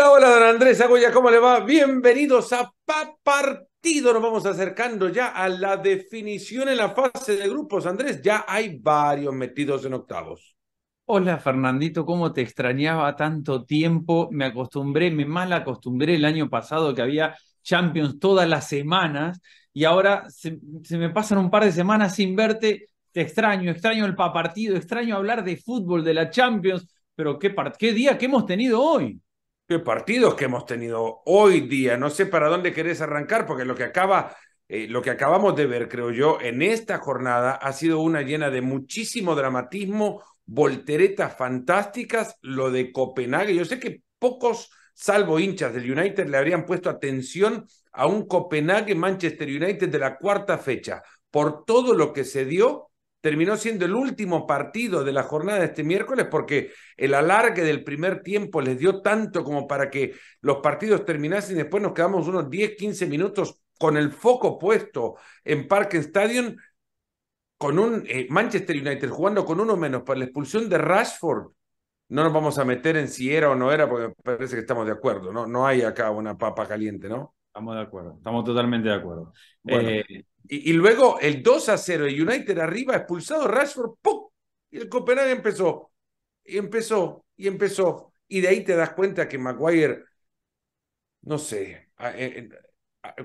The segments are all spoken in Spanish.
Hola, hola, don Andrés Agoya, ¿cómo le va? Bienvenidos a Pa Partido. Nos vamos acercando ya a la definición en la fase de grupos. Andrés, ya hay varios metidos en octavos. Hola, Fernandito, ¿cómo te extrañaba tanto tiempo? Me acostumbré, me mal acostumbré el año pasado que había Champions todas las semanas y ahora se, me pasan un par de semanas sin verte. Te extraño, extraño el Pa Partido, extraño hablar de fútbol, de la Champions. Pero qué, qué día que hemos tenido hoy qué partidos que hemos tenido hoy día. No sé para dónde querés arrancar, porque lo que acaba, eh, lo que acabamos de ver, creo yo, en esta jornada ha sido una llena de muchísimo dramatismo, volteretas fantásticas, lo de Copenhague. Yo sé que pocos, salvo hinchas del United, le habrían puesto atención a un Copenhague-Manchester United de la cuarta fecha. Por todo lo que se dio, terminó siendo el último partido de la jornada de este miércoles porque el alargue del primer tiempo les dio tanto como para que los partidos terminasen y después nos quedamos unos 10, 15 minutos con el foco puesto en Parken Stadium con un eh, Manchester United jugando con uno menos por la expulsión de Rashford. No nos vamos a meter en si era o no era porque parece que estamos de acuerdo, ¿no? No hay acá una papa caliente, ¿no? Estamos de acuerdo, estamos totalmente de acuerdo. Eh, y, luego el 2 a 0, el United arriba, expulsado Rashford, Y el Copenhague empezó, y empezó, y empezó. Y de ahí te das cuenta que Maguire, no sé, eh,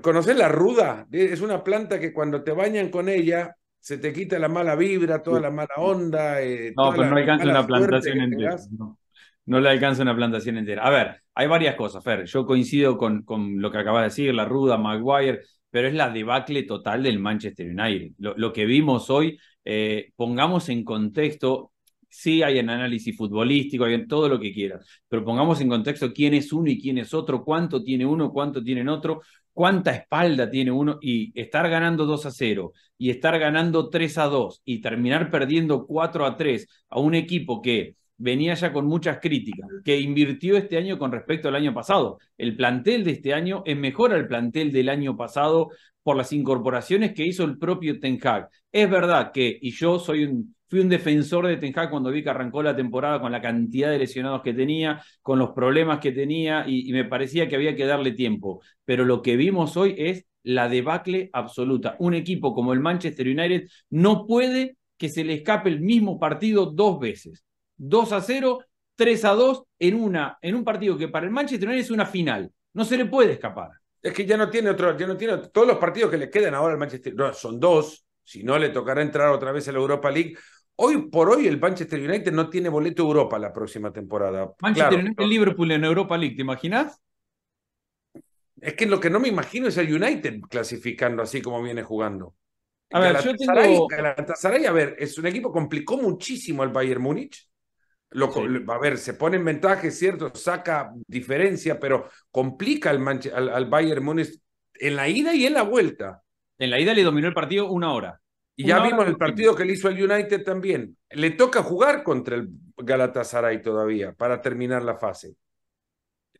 eh, ¿conoces la ruda, es una planta que cuando te bañan con ella, se te quita la mala vibra, toda la mala onda. no, pero no una plantación no le alcanza una plantación entera. A ver, hay varias cosas, Fer. Yo coincido con, con lo que acabas de decir, la ruda, Maguire, pero es la debacle total del Manchester United. Lo, que vimos hoy, eh, pongamos en contexto, sí hay en análisis futbolístico, hay en todo lo que quieras, pero pongamos en contexto quién es uno y quién es otro, cuánto tiene uno, cuánto tienen otro, cuánta espalda tiene uno y estar ganando 2 a 0 y estar ganando 3 a 2 y terminar perdiendo 4 a 3 a un equipo que venía ya con muchas críticas, que invirtió este año con respecto al año pasado. El plantel de este año es mejor al plantel del año pasado por las incorporaciones que hizo el propio Ten Hag. Es verdad que, y yo soy un, fui un defensor de Ten Hag cuando vi que arrancó la temporada con la cantidad de lesionados que tenía, con los problemas que tenía, y, y me parecía que había que darle tiempo. Pero lo que vimos hoy es la debacle absoluta. Un equipo como el Manchester United no puede que se le escape el mismo partido dos veces. 2 a 0, 3 a 2 en, una, en un partido que para el Manchester United es una final. No se le puede escapar. Es que ya no tiene otro, ya no tiene todos los partidos que le quedan ahora al Manchester, son dos, si no le tocará entrar otra vez a la Europa League. Hoy por hoy el Manchester United no tiene boleto Europa la próxima temporada. Manchester United Liverpool en Europa League, ¿te imaginas? Es que lo que no me imagino es el United clasificando así como viene jugando. A ver, yo tengo... a ver, es un equipo complicó muchísimo al Bayern Múnich lo, A ver, se pone en ventaja, cierto, saca diferencia, pero complica al, al, Bayern Múnich en la ida y en la vuelta. En la ida le dominó el partido una hora. Y ya vimos el partido que le hizo el United también. Le toca jugar contra el Galatasaray todavía para terminar la fase.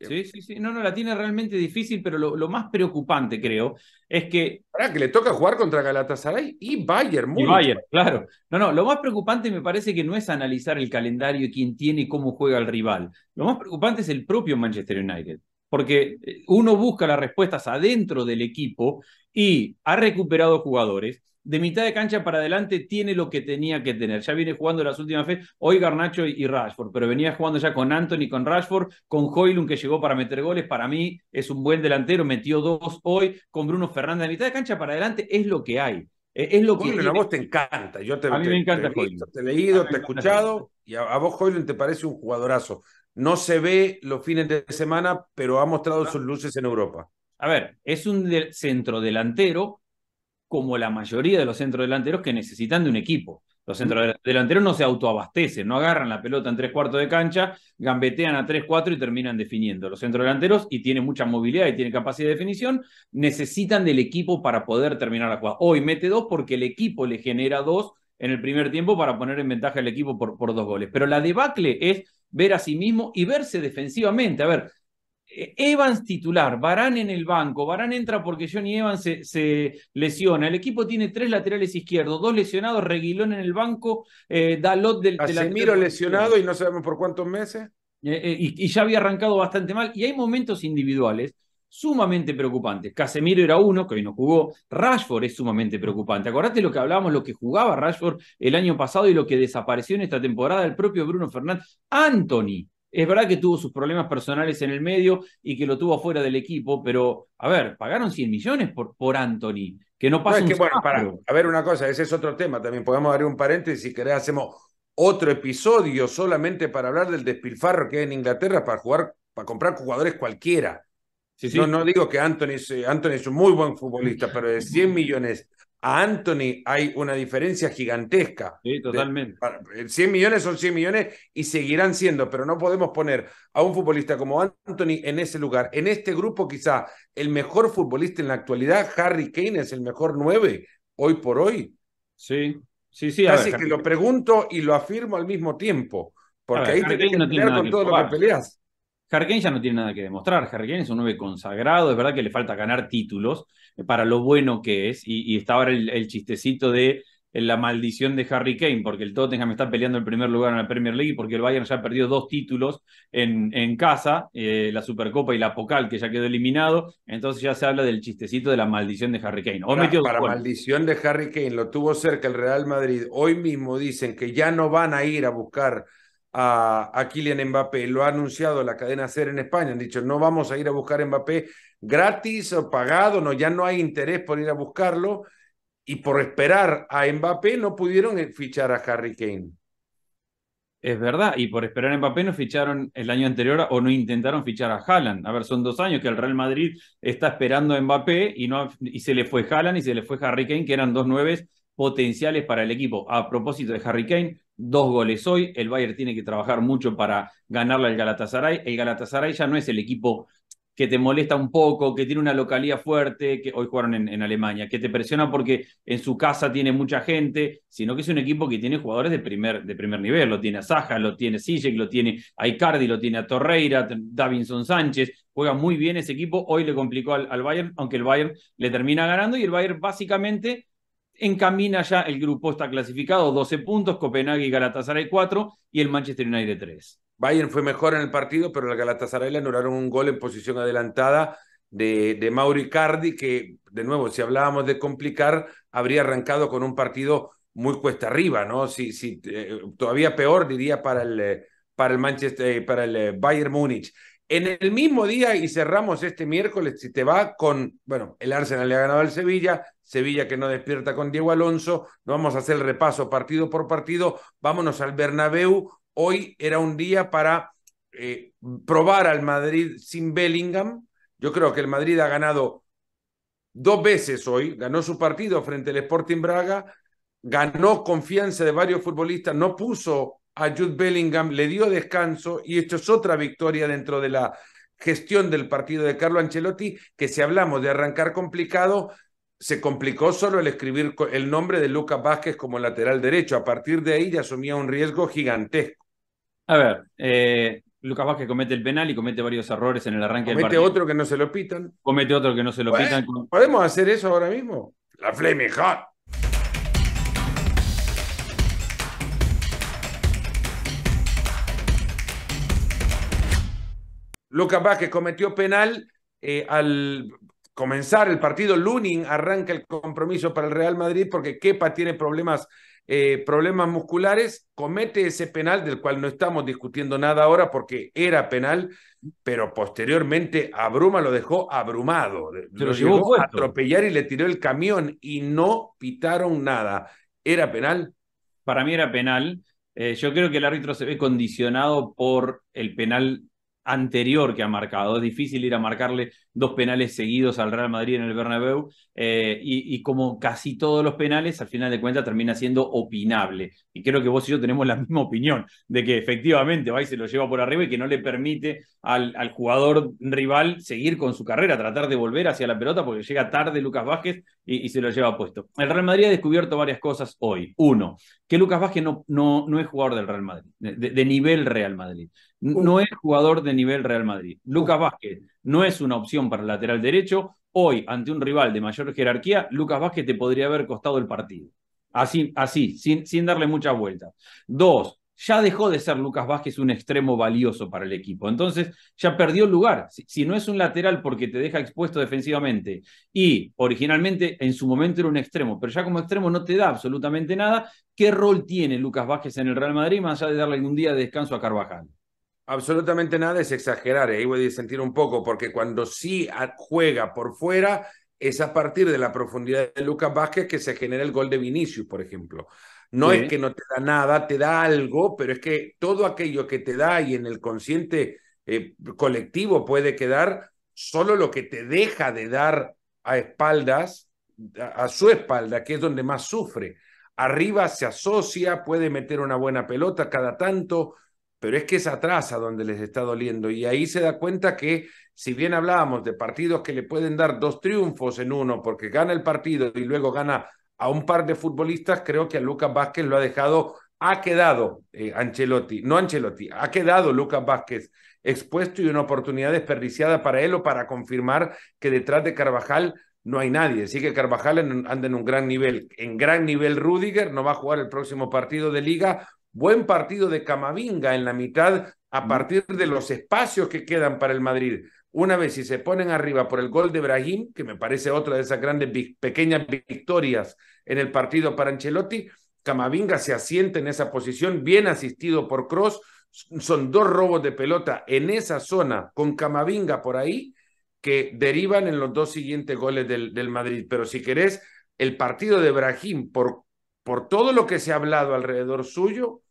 Sí, sí, sí. No, no, la tiene realmente difícil, pero lo, más preocupante, creo, es que. Ahora que le toca jugar contra Galatasaray y Bayern, muy. Y Bayern, claro. No, no, lo más preocupante me parece que no es analizar el calendario y quién tiene y cómo juega el rival. Lo más preocupante es el propio Manchester United. Porque eh, uno busca las respuestas adentro del equipo y ha recuperado jugadores de mitad de cancha para adelante tiene lo que tenía que tener. Ya viene jugando las últimas veces, hoy Garnacho y Rashford, pero venía jugando ya con Anthony, con Rashford, con Hoylund que llegó para meter goles. Para mí es un buen delantero, metió dos hoy con Bruno Fernández. De mitad de cancha para adelante es lo que hay. Eh, es lo que. a vos te encanta. Yo te, a mí me encanta te he leído, te he escuchado y a, vos Hoylund te parece un jugadorazo. No se ve los fines de semana, pero ha mostrado ah. sus luces en Europa. A ver, es un centro delantero como la mayoría de los centrodelanteros que necesitan de un equipo. Los centrodelanteros no se autoabastecen, no agarran la pelota en tres cuartos de cancha, gambetean a tres, cuatro y terminan definiendo. Los centrodelanteros, y tienen mucha movilidad y tienen capacidad de definición, necesitan del equipo para poder terminar la jugada. Hoy mete dos porque el equipo le genera dos en el primer tiempo para poner en ventaja al equipo por, por dos goles. Pero la debacle es ver a sí mismo y verse defensivamente. A ver, e-, Evans titular, Barán en el banco, Barán entra porque Johnny Evans se, lesiona, el equipo tiene tres laterales izquierdos, dos lesionados, Reguilón en el banco, da eh, Dalot del... Casemiro lesionado y no sabemos por cuántos meses. Eh, eh, y, ya había arrancado bastante mal, y hay momentos individuales sumamente preocupantes. Casemiro era uno, que hoy no jugó, Rashford es sumamente preocupante. Acordate lo que hablábamos, lo que jugaba Rashford el año pasado y lo que desapareció en esta temporada, el propio Bruno Fernández, Anthony es verdad que tuvo sus problemas personales en el medio y que lo tuvo fuera del equipo, pero a ver, pagaron 100 millones por, Anthony, que no pasa A ver, una cosa, ese es otro tema también. Podemos abrir un paréntesis, si querés, hacemos otro episodio solamente para hablar del despilfarro que hay en Inglaterra para jugar, para comprar jugadores cualquiera. Sí, No, digo que Anthony, eh, Anthony es un muy buen futbolista, pero de 100 millones a Anthony hay una diferencia gigantesca. Sí, totalmente. 100 eh, millones son 100 millones y seguirán siendo, pero no podemos poner a un futbolista como Anthony en ese lugar. En este grupo quizá el mejor futbolista en la actualidad, Harry Kane, es el mejor 9 hoy por hoy. Sí, sí, sí. Así que lo pregunto y lo afirmo al mismo tiempo, porque ahí te que con todo lo que peleas. Harry Kane ya no tiene nada que demostrar. Harry Kane es un 9 consagrado, es verdad que le falta ganar títulos para lo bueno que es. Y, está ahora el, el, chistecito de la maldición de Harry Kane, porque el Tottenham está peleando el primer lugar en la Premier League, porque el Bayern ya perdió dos títulos en, casa, eh, la Supercopa y la Pocal, que ya quedó eliminado. Entonces ya se habla del chistecito de la maldición de Harry Kane. para, para maldición de Harry Kane, lo tuvo cerca el Real Madrid. Hoy mismo dicen que ya no van a ir a buscar a, Kylian Mbappé. Lo ha anunciado la cadena SER en España. Han dicho, no vamos a ir a buscar a Mbappé gratis o pagado, no, ya no hay interés por ir a buscarlo. Y por esperar a Mbappé no pudieron eh, fichar a Harry Kane. Es verdad, y por esperar a Mbappé no ficharon el año anterior o no intentaron fichar a Haaland. A ver, son dos años que el Real Madrid está esperando a Mbappé y, no, y se le fue Haaland y se le fue Harry Kane, que eran dos nueves potenciales para el equipo. A propósito de Harry Kane, dos goles hoy. El Bayern tiene que trabajar mucho para ganarle al Galatasaray. El Galatasaray ya no es el equipo que te molesta un poco, que tiene una localía fuerte, que hoy jugaron en, Alemania, que te presiona porque en su casa tiene mucha gente, sino que es un equipo que tiene jugadores de primer, de primer nivel. Lo tiene a Saja, lo tiene Sijek, lo tiene a Icardi, lo tiene a Torreira, Davinson Sánchez. Juega muy bien ese equipo. Hoy le complicó al, al Bayern, aunque el Bayern le termina ganando y el Bayern básicamente encamina ya el grupo, está clasificado, 12 puntos, Copenhague y Galatasaray 4 y el Manchester United 3. Bayern fue mejor en el partido, pero el Galatasaray le anularon un gol en posición adelantada de, de Mauri que de nuevo, si hablábamos de complicar, habría arrancado con un partido muy cuesta arriba, ¿no? Si, si, eh, todavía peor, diría, para el, eh, para el Manchester, eh, para el Bayern Múnich. En el mismo día, y cerramos este miércoles, si te va con, bueno, el Arsenal le ha ganado al Sevilla, Sevilla que no despierta con Diego Alonso, no vamos a hacer el repaso partido por partido, vámonos al Bernabéu, hoy era un día para eh, probar al Madrid sin Bellingham, yo creo que el Madrid ha ganado dos veces hoy, ganó su partido frente al Sporting Braga, ganó confianza de varios futbolistas, no puso a Jude Bellingham, le dio descanso y esto es otra victoria dentro de la gestión del partido de Carlo Ancelotti, que si hablamos de arrancar complicado, se complicó solo el escribir el nombre de Lucas Vázquez como lateral derecho. A partir de ahí ya asumía un riesgo gigantesco. A ver, eh, Lucas Vázquez comete el penal y comete varios errores en el arranque comete del partido. Comete otro que no se lo pitan. Comete otro que no se lo pitan. ¿Podemos hacer eso ahora mismo? La Flaming Hot. Lucas Vázquez cometió penal eh, al comenzar el partido. Lunin arranca el compromiso para el Real Madrid porque Kepa tiene problemas, eh, problemas musculares, comete ese penal del cual no estamos discutiendo nada ahora porque era penal, pero posteriormente Abruma lo dejó abrumado, lo, llevó a atropellar y le tiró el camión y no pitaron nada. ¿Era penal? Para mí era penal. Eh, yo creo que el árbitro se ve condicionado por el penal anterior que ha marcado. Es difícil ir a marcarle dos penales seguidos al Real Madrid en el Bernabéu eh, y, como casi todos los penales, al final de cuentas termina siendo opinable. Y creo que vos y yo tenemos la misma opinión de que efectivamente va y se lo lleva por arriba y que no le permite al, jugador rival seguir con su carrera, tratar de volver hacia la pelota porque llega tarde Lucas Vázquez y, se lo lleva puesto. El Real Madrid ha descubierto varias cosas hoy. Uno, que Lucas Vázquez no, no, no es jugador del Real Madrid, de nivel Real Madrid no es jugador de nivel Real Madrid. Lucas Vázquez no es una opción para el lateral derecho. Hoy, ante un rival de mayor jerarquía, Lucas Vázquez te podría haber costado el partido. Así, así, sin, sin darle muchas vueltas. Dos, ya dejó de ser Lucas Vázquez un extremo valioso para el equipo. Entonces, ya perdió el lugar. Si, si, no es un lateral porque te deja expuesto defensivamente y originalmente en su momento era un extremo, pero ya como extremo no te da absolutamente nada, ¿qué rol tiene Lucas Vázquez en el Real Madrid más allá de darle un día de descanso a Carvajal? absolutamente nada es exagerar, ¿eh? ahí voy a sentir un poco, porque cuando sí juega por fuera, es a partir de la profundidad de Lucas Vázquez que se genera el gol de Vinicius, por ejemplo. No es que no te da nada, te da algo, pero es que todo aquello que te da y en el consciente eh, colectivo puede quedar, solo lo que te deja de dar a espaldas, a su espalda, que es donde más sufre. Arriba se asocia, puede meter una buena pelota cada tanto, pero es que es atrás a donde les está doliendo. Y ahí se da cuenta que, si bien hablábamos de partidos que le pueden dar dos triunfos en uno, porque gana el partido y luego gana a un par de futbolistas, creo que a Lucas Vázquez lo ha dejado, ha quedado eh, Ancelotti, no Ancelotti, ha quedado Lucas Vázquez expuesto y una oportunidad desperdiciada para él o para confirmar que detrás de Carvajal no hay nadie. Así que Carvajal anda en un gran nivel. En gran nivel Rudiger no va a jugar el próximo partido de liga Buen partido de Camavinga en la mitad a mm. partir de los espacios que quedan para el Madrid. Una vez si se ponen arriba por el gol de Brahim, que me parece otra de esas grandes pequeñas victorias en el partido para Ancelotti, Camavinga se asienta en esa posición, bien asistido por Cross. Son dos robos de pelota en esa zona con Camavinga por ahí que derivan en los dos siguientes goles del, del Madrid. Pero si querés, el partido de Brahim, por, por todo lo que se ha hablado alrededor suyo,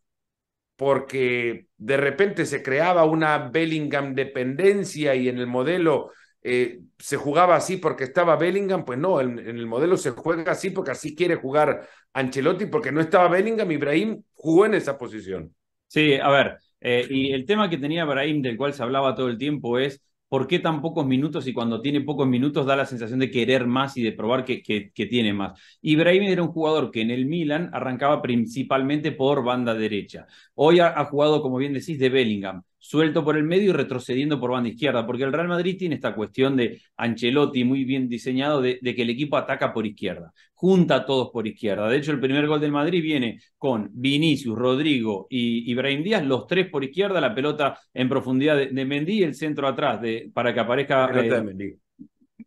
porque de repente se creaba una Bellingham dependencia y en el modelo eh, se jugaba así porque estaba Bellingham, pues no, en, el modelo se juega así porque así quiere jugar Ancelotti, porque no estaba Bellingham, Ibrahim jugó en esa posición. Sí, a ver, eh, y el tema que tenía Ibrahim, del cual se hablaba todo el tiempo, es ¿por qué tan pocos minutos? Y cuando tiene pocos minutos da la sensación de querer más y de probar que, tiene más. Ibrahim era un jugador que en el Milan arrancaba principalmente por banda derecha. Hoy ha jugado, como bien decís, de Bellingham suelto por el medio y retrocediendo por banda izquierda, porque el Real Madrid tiene esta cuestión de Ancelotti muy bien diseñado de, que el equipo ataca por izquierda, junta a todos por izquierda. De hecho, el primer gol del Madrid viene con Vinicius, Rodrigo y Ibrahim Díaz, los tres por izquierda, la pelota en profundidad de, mendí Mendy, el centro atrás de, para que aparezca... Pelota eh, Mendy.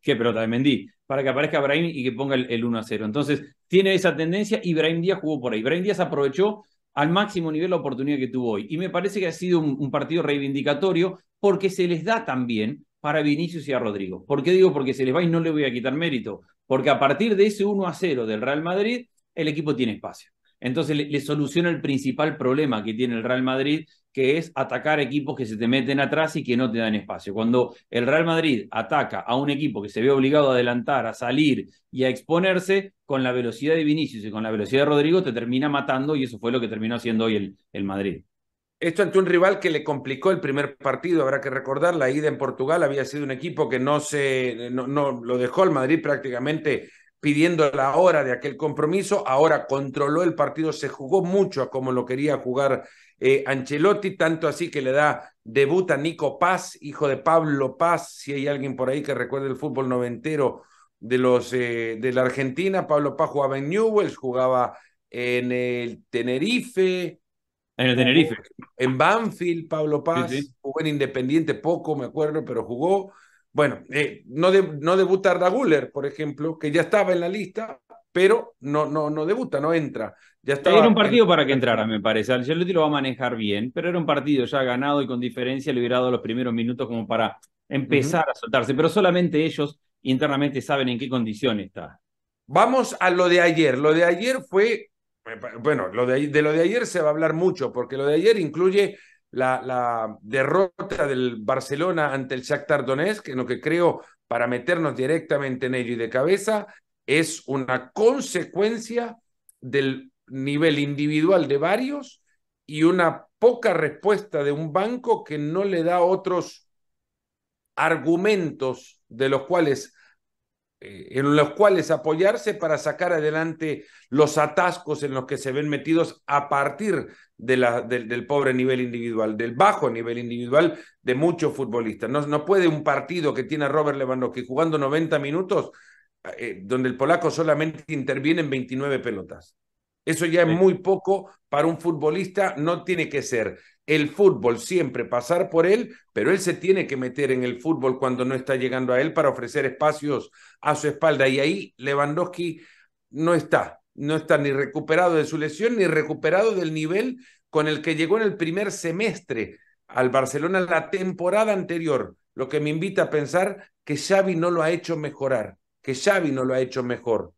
¿Qué pelota de Mendy? para que aparezca Brahim y que ponga el, 1 a 0. Entonces, tiene esa tendencia y Díaz jugó por ahí. Ibrahim Díaz aprovechó al máximo nivel la oportunidad que tuvo hoy. Y me parece que ha sido un, partido reivindicatorio porque se les da también para Vinicius y a Rodrigo. ¿Por qué digo? Porque se les va y no le voy a quitar mérito. Porque a partir de ese 1 a 0 del Real Madrid, el equipo tiene espacio. Entonces le, soluciona el principal problema que tiene el Real Madrid, que es atacar equipos que se te meten atrás y que no te dan espacio. Cuando el Real Madrid ataca a un equipo que se ve obligado a adelantar, a salir y a exponerse, con la velocidad de Vinicius y con la velocidad de Rodrigo te termina matando y eso fue lo que terminó haciendo hoy el, el Madrid. Esto ante un rival que le complicó el primer partido, habrá que recordar, la ida en Portugal había sido un equipo que no se, no, lo dejó el Madrid prácticamente pidiendo la hora de aquel compromiso, ahora controló el partido, se jugó mucho a como lo quería jugar eh, Ancelotti, tanto así que le da debut a Nico Paz, hijo de Pablo Paz, si hay alguien por ahí que recuerde el fútbol noventero de, los, eh, de la Argentina, Pablo Paz jugaba en Newells, jugaba en el Tenerife. En el Tenerife. En Banfield, Pablo Paz, jugó en Independiente poco, me acuerdo, pero jugó. Bueno, eh, no, no debuta Arda Guller, por ejemplo, que ya estaba en la lista, pero no, no, no debuta, no entra. Ya era un partido para que entrara, me parece. Ancelotti lo va a manejar bien, pero era un partido ya ganado y con diferencia le hubiera los primeros minutos como para empezar a soltarse, pero solamente ellos internamente saben en qué condición está. Vamos a lo de ayer. Lo de ayer fue, bueno, lo de, de lo de ayer se va a hablar mucho, porque lo de ayer incluye la, derrota del Barcelona ante el Shakhtar Donetsk, en lo que creo para meternos directamente en ello y de cabeza, es una consecuencia del nivel individual de varios y una poca respuesta de un banco que no le da otros argumentos de los cuales eh, en los cuales apoyarse para sacar adelante los atascos en los que se ven metidos a partir la, del, pobre nivel individual, del bajo nivel individual de muchos futbolistas. No, puede un partido que tiene a Robert Lewandowski jugando 90 minutos, eh, donde el polaco solamente interviene en 29 pelotas. Eso ya es muy poco para un futbolista, no tiene que ser el fútbol siempre pasar por él, pero él se tiene que meter en el fútbol cuando no está llegando a él para ofrecer espacios a su espalda. Y ahí Lewandowski no está no está ni recuperado de su lesión ni recuperado del nivel con el que llegó en el primer semestre al Barcelona la temporada anterior, lo que me invita a pensar que Xavi no lo ha hecho mejorar, que Xavi no lo ha hecho mejor.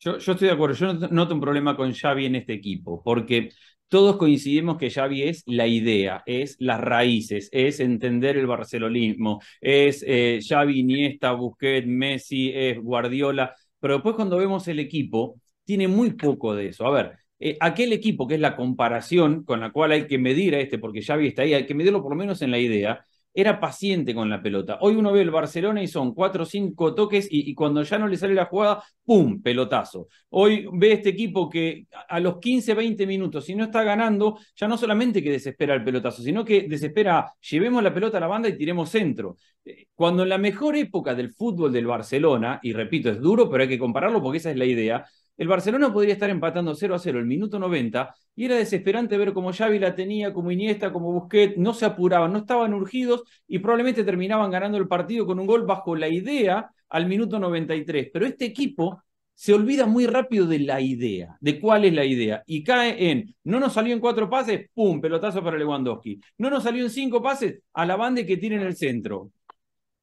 Yo, estoy de acuerdo, yo noto un problema con Xavi en este equipo, porque todos coincidimos que Xavi es la idea, es las raíces, es entender el barcelonismo, es eh, Xavi, Iniesta, Busquets, Messi, es Guardiola, pero después cuando vemos el equipo, tiene muy poco de eso. A ver, eh, aquel equipo que es la comparación con la cual hay que medir a este, porque ya viste ahí, hay que medirlo por lo menos en la idea, era paciente con la pelota. Hoy uno ve el Barcelona y son cuatro o cinco toques y, cuando ya no le sale la jugada, ¡pum! Pelotazo. Hoy ve este equipo que a los 15, 20 minutos, si no está ganando, ya no solamente que desespera el pelotazo, sino que desespera, llevemos la pelota a la banda y tiremos centro. Eh, cuando en la mejor época del fútbol del Barcelona, y repito, es duro, pero hay que compararlo porque esa es la idea, el Barcelona podría estar empatando 0 a 0 el minuto 90 y era desesperante ver cómo Xavi la tenía, como Iniesta, como Busquets, no se apuraban, no estaban urgidos y probablemente terminaban ganando el partido con un gol bajo la idea al minuto 93. Pero este equipo se olvida muy rápido de la idea, de cuál es la idea, y cae en, no nos salió en cuatro pases, ¡pum!, pelotazo para Lewandowski. No nos salió en cinco pases, a la banda que tiene en el centro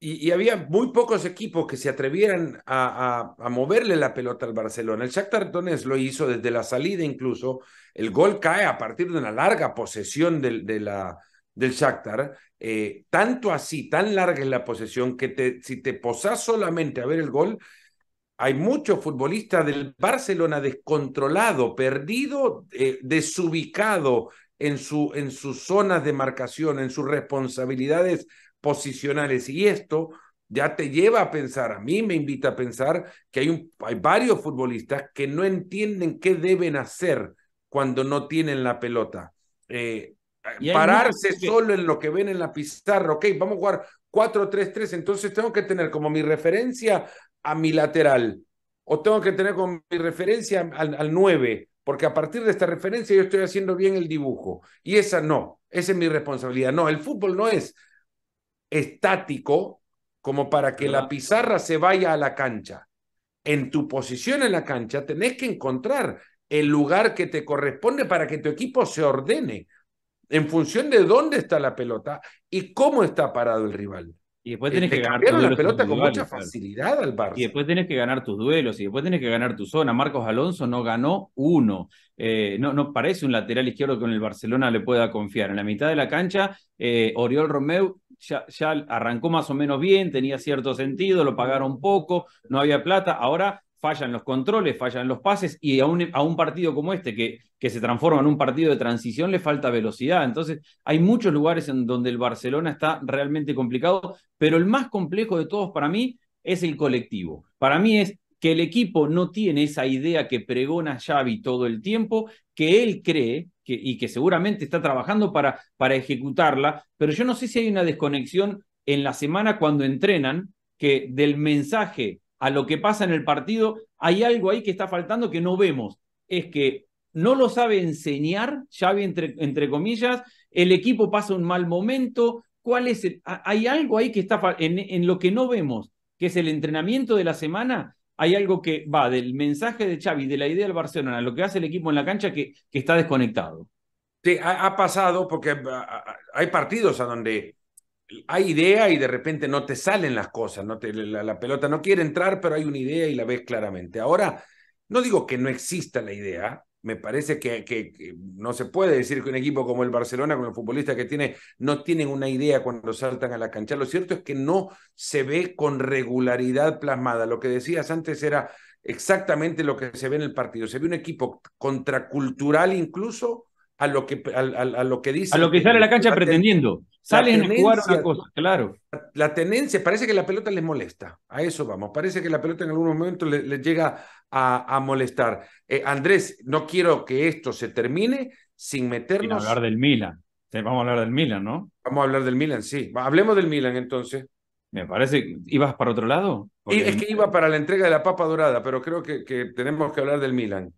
y, había muy pocos equipos que se atrevieran a, moverle la pelota al Barcelona. El Shakhtar Donetsk lo hizo desde la salida incluso. El gol cae a partir de una larga posesión del, de la, del Shakhtar. Eh, tanto así, tan larga es la posesión que si te posás solamente a ver el gol, hay muchos futbolistas del Barcelona descontrolado, perdido, desubicados eh, desubicado en, su, en sus zonas de marcación, en sus responsabilidades posicionales. Y esto ya te lleva a pensar, a mí me invita a pensar que hay, hay varios futbolistas que no entienden qué deben hacer cuando no tienen la pelota. Eh, pararse solo en lo que ven en la pizarra, ok, vamos a jugar 4-3-3, entonces tengo que tener como mi referencia a mi lateral o tengo que tener como mi referencia al, al 9, porque a partir de esta referencia yo estoy haciendo bien el dibujo y esa no, esa es mi responsabilidad. No, el fútbol no es estático como para que la pizarra se vaya a la cancha. En tu posición en la cancha tenés que encontrar el lugar que te corresponde para que tu equipo se ordene en función de dónde está la pelota y cómo está parado el rival. Y después tenés eh, que ganar tus la pelota con mucha facilidad al Barça. Y después tenés que ganar tus duelos, y después tenés que ganar tu zona. Marcos Alonso no ganó uno. Eh, no, parece un lateral izquierdo que con el Barcelona le pueda confiar. En la mitad de la cancha, eh, Oriol Romeu ya, arrancó más o menos bien, tenía cierto sentido, lo pagaron poco, no había plata, ahora fallan los controles, fallan los pases y a un, a un partido como este que, que, se transforma en un partido de transición le falta velocidad. Entonces hay muchos lugares en donde el Barcelona está realmente complicado, pero el más complejo de todos para mí es el colectivo. Para mí es que el equipo no tiene esa idea que pregona Xavi todo el tiempo, que él cree y que seguramente está trabajando para, para ejecutarla, pero yo no sé si hay una desconexión en la semana cuando entrenan, que del mensaje a lo que pasa en el partido, hay algo ahí que está faltando que no vemos. Es que no lo sabe enseñar, Xavi entre, comillas, el equipo pasa un mal momento, ¿cuál es hay algo ahí que está en, en lo que no vemos, que es el entrenamiento de la semana, hay algo que va del mensaje de Xavi, de la idea del Barcelona, lo que hace el equipo en la cancha que, está desconectado. Sí, ha, pasado porque ah, ah, hay partidos a donde hay idea y de repente no te salen las cosas, no te, la, pelota no quiere entrar, pero hay una idea y la ves claramente. Ahora, no digo que no exista la idea, me parece que, no se puede decir que un equipo como el Barcelona, con los futbolistas que tiene, no tienen una idea cuando saltan a la cancha. Lo cierto es que no se ve con regularidad plasmada. Lo que decías antes era exactamente lo que se ve en el partido. Se ve un equipo contracultural incluso a lo que, a, lo que dice. A lo que sale a la cancha pretendiendo. Salen jugar una cosa, claro. La, tenencia, parece que la pelota les molesta. A eso vamos. Parece que la pelota en algún momento les llega a, molestar. Eh, Andrés, no quiero que esto se termine sin meternos. a hablar del Milan. Vamos a hablar del Milan, ¿no? Vamos a hablar del Milan, sí. Hablemos del Milan entonces. Me parece, ¿ibas para otro lado? Es que iba para la entrega de la papa dorada, pero creo que, tenemos que hablar del Milan.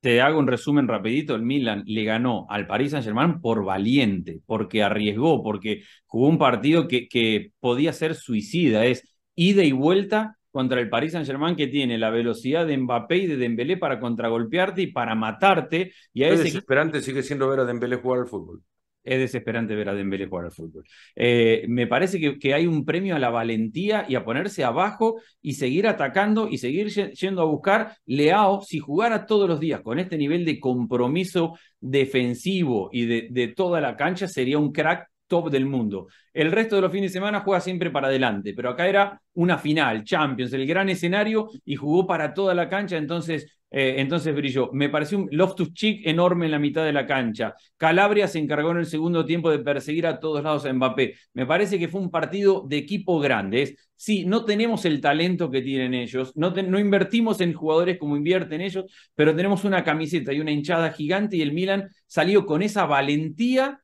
Te hago un resumen rapidito. El Milan le ganó al Paris Saint-Germain por valiente, porque arriesgó, porque jugó un partido que, que podía ser suicida. Es ida y vuelta contra el Paris Saint-Germain que tiene la velocidad de Mbappé y de Dembélé para contragolpearte y para matarte. Y es desesperante sigue siendo ver a Dembélé jugar al fútbol. Es desesperante ver a Dembélé jugar al fútbol. Eh, me parece que, hay un premio a la valentía y a ponerse abajo y seguir atacando y seguir yendo a buscar. Leao, si jugara todos los días con este nivel de compromiso defensivo y de, de toda la cancha, sería un crack top del mundo. El resto de los fines de semana juega siempre para adelante, pero acá era una final, Champions, el gran escenario y jugó para toda la cancha, entonces, eh, entonces brilló. Me pareció un Loftus Chick enorme en la mitad de la cancha. Calabria se encargó en el segundo tiempo de perseguir a todos lados a Mbappé. Me parece que fue un partido de equipo grande. sí, no tenemos el talento que tienen ellos, no, no invertimos en jugadores como invierten ellos, pero tenemos una camiseta y una hinchada gigante y el Milan salió con esa valentía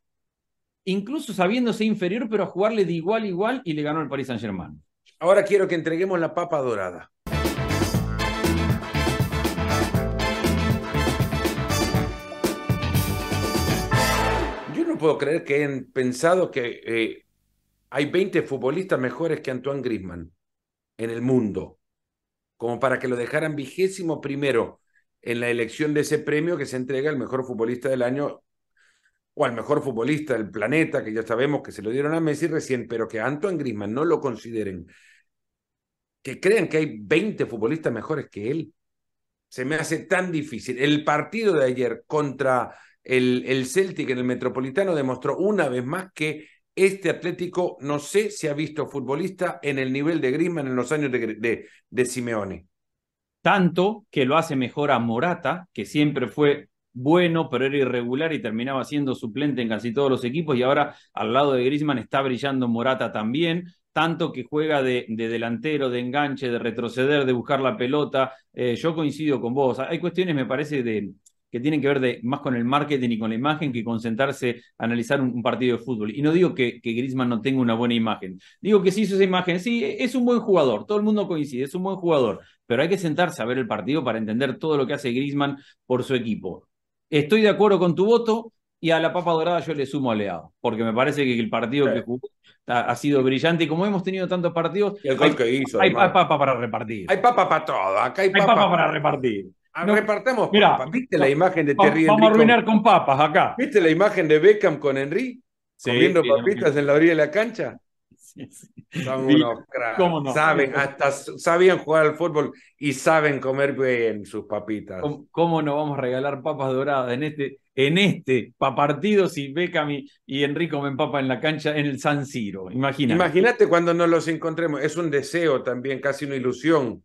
incluso sabiéndose inferior, pero a jugarle de igual a igual y le ganó el Paris Saint-Germain. Ahora quiero que entreguemos la papa dorada. Yo no puedo creer que hayan pensado que eh, hay 20 futbolistas mejores que Antoine Grisman en el mundo, como para que lo dejaran vigésimo primero en la elección de ese premio que se entrega el mejor futbolista del año o al mejor futbolista del planeta, que ya sabemos que se lo dieron a Messi recién, pero que a Antoine Griezmann no lo consideren, que crean que hay 20 futbolistas mejores que él, se me hace tan difícil. El partido de ayer contra el, el Celtic en el Metropolitano demostró una vez más que este Atlético no sé si ha visto futbolista en el nivel de Griezmann en los años de, de Simeone. Tanto que lo hace mejor a Morata, que siempre fue bueno, pero era irregular y terminaba siendo suplente en casi todos los equipos y ahora al lado de Grisman está brillando Morata también, tanto que juega de, delantero, de enganche, de retroceder, de buscar la pelota. Eh, yo coincido con vos. Hay cuestiones, me parece, de, que tienen que ver más con el marketing y con la imagen que con sentarse a analizar un, partido de fútbol. Y no digo que, que Griezmann no tenga una buena imagen. Digo que sí hizo esa imagen. Sí, e, es un buen jugador. Todo el mundo coincide. Es un buen jugador. Pero hay que sentarse a ver el partido para entender todo lo que hace Griezmann por su equipo estoy de acuerdo con tu voto y a la papa dorada yo le sumo Leao, porque me parece que el partido que jugó ha, sido brillante y como hemos tenido tantos partidos, hay, que papa para repartir. Hay papa para todo, acá hay papa, para repartir. Ah, repartamos mira, ¿Viste la imagen de Terry Vamos a arruinar con... papas acá. ¿Viste la imagen de Beckham con Henry? Sí, comiendo papitas en la orilla de la cancha. Son unos Saben, hasta sabían jugar al fútbol y saben comer bien sus papitas. ¿Cómo, nos no vamos a regalar papas doradas en este, en este si Beckham y, y Enrico me empapan en la cancha en el San Siro? Imagínate. cuando nos los encontremos. Es un deseo también, casi una ilusión.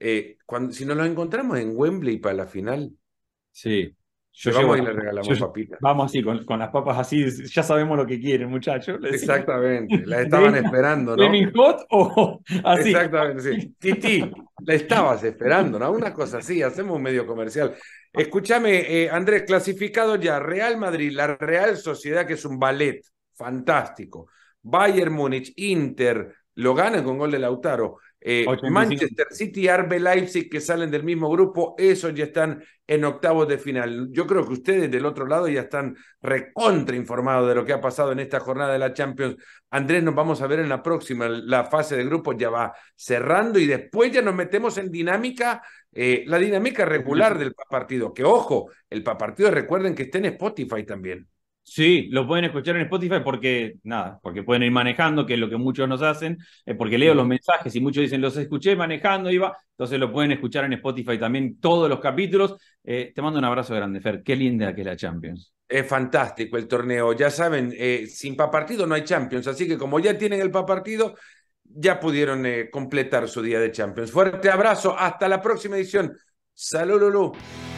Eh, cuando, si nos los encontramos en Wembley para la final. Sí. Yo y le regalamos papitas. Vamos así, con, las papas así, ya sabemos lo que quieren, muchachos. Exactamente, la estaban esperando, ¿no? ¿De hot o así? Exactamente, sí. Titi, la estabas esperando, ¿no? Una cosa así, hacemos un medio comercial. Escúchame, eh, Andrés, clasificado ya, Real Madrid, la Real Sociedad, que es un ballet, fantástico. Bayern Múnich, Inter, lo ganan con gol de Lautaro. Eh, Manchester City, Arbe Leipzig, que salen del mismo grupo, esos ya están en octavos de final. Yo creo que ustedes del otro lado ya están recontra de lo que ha pasado en esta jornada de la Champions. Andrés, nos vamos a ver en la próxima. La fase de grupos ya va cerrando y después ya nos metemos en dinámica, eh, la dinámica regular del partido. Que ojo, el partido recuerden que está en Spotify también. Sí, lo pueden escuchar en Spotify porque, nada, porque pueden ir manejando, que es lo que muchos nos hacen, eh, porque leo los mensajes y muchos dicen, los escuché manejando, Iba, entonces lo pueden escuchar en Spotify también todos los capítulos. Eh, te mando un abrazo grande, Fer, qué linda que es la Champions. Es fantástico el torneo, ya saben, eh, sin sin partido no hay Champions, así que como ya tienen el pa partido ya pudieron completar su día de Champions. Fuerte abrazo, hasta la próxima edición. Salud, Lulú.